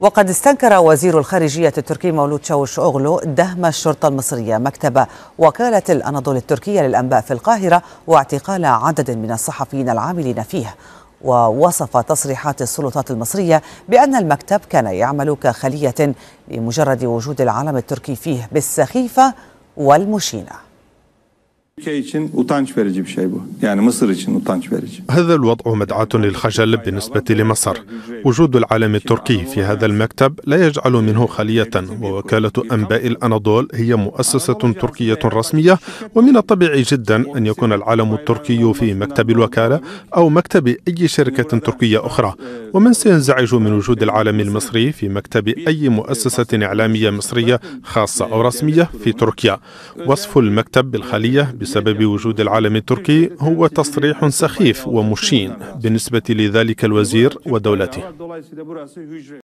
وقد استنكر وزير الخارجية التركي مولود شاوش أغلو دهم الشرطة المصرية مكتب وكالة الأناضول التركية للأنباء في القاهرة واعتقال عدد من الصحفيين العاملين فيه ووصف تصريحات السلطات المصرية بأن المكتب كان يعمل كخلية لمجرد وجود العلم التركي فيه بالسخيفة والمشينة هذا الوضع مدعاة للخجل بالنسبة لمصر وجود العالم التركي في هذا المكتب لا يجعل منه خلية ووكالة أنباء الأناضول هي مؤسسة تركية رسمية ومن الطبيعي جدا أن يكون العالم التركي في مكتب الوكالة أو مكتب أي شركة تركية أخرى ومن سينزعج من وجود العالم المصري في مكتب أي مؤسسة إعلامية مصرية خاصة أو رسمية في تركيا وصف المكتب بالخلية بسبب وجود العالم التركي هو تصريح سخيف ومشين بالنسبة لذلك الوزير ودولته Dolayısıyla burası hücre.